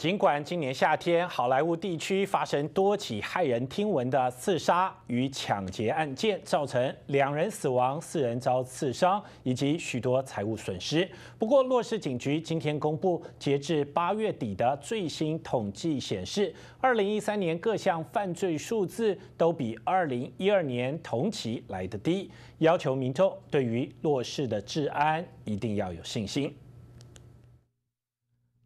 尽管今年夏天好莱坞地区发生多起骇人听闻的刺杀与抢劫案件，造成两人死亡、四人遭刺伤以及许多财物损失。不过，洛市警局今天公布截至八月底的最新统计显示，2013年各项犯罪数字都比2012年同期来得低，要求民众对于洛市的治安一定要有信心。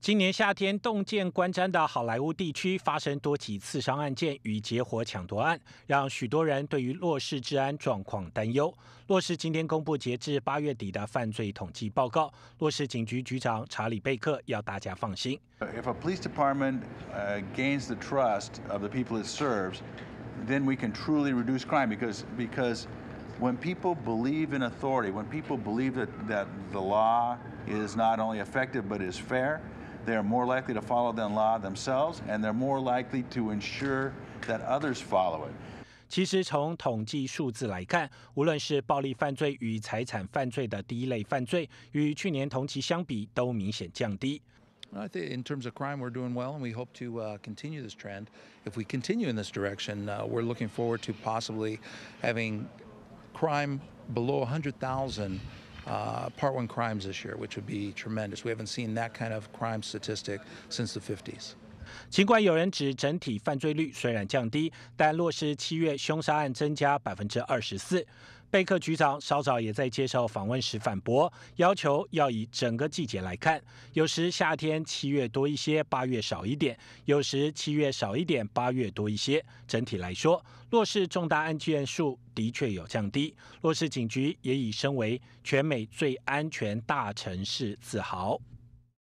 今年夏天，洞见观瞻的好莱坞地区发生多起刺伤案件与结伙抢夺案，让许多人对于洛市治安状况担忧。洛市今天公布截至八月底的犯罪统计报告，洛市警局局长查理贝克要大家放心。If a police department gains the trust of the people it serves, then we can truly reduce crime. Because because when people believe in authority, when people believe that that the law is not only effective but is fair. They're more likely to follow the law themselves, and they're more likely to ensure that others follow it. 其实从统计数字来看，无论是暴力犯罪与财产犯罪的第一类犯罪，与去年同期相比都明显降低。I think in terms of crime, we're doing well, and we hope to uh, continue this trend. If we continue in this direction, uh, we're looking forward to possibly having crime below 100,000 uh, Part 1 crimes this year, which would be tremendous. We haven't seen that kind of crime statistic since the 50s. 尽管有人指整体犯罪率虽然降低，但洛市七月凶杀案增加百分之二十四。贝克局长稍早也在接受访问时反驳，要求要以整个季节来看，有时夏天七月多一些，八月少一点；有时七月少一点，八月多一些。整体来说，弱势重大案件数的确有降低，弱势警局也已升为全美最安全大城市自豪。